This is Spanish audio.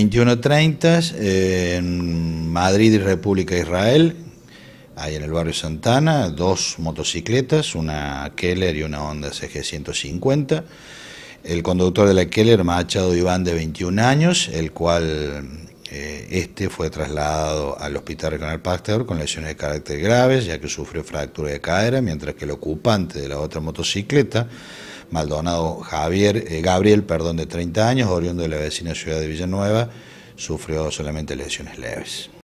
21.30 eh, en Madrid y República Israel, ahí en el barrio Santana, dos motocicletas, una Keller y una Honda CG 150. El conductor de la Keller, Machado Iván, de 21 años, el cual eh, este fue trasladado al hospital regional Pasteur con lesiones de carácter graves, ya que sufrió fractura de cadera, mientras que el ocupante de la otra motocicleta Maldonado Javier, eh, Gabriel, perdón, de 30 años, oriundo de la vecina ciudad de Villanueva, sufrió solamente lesiones leves.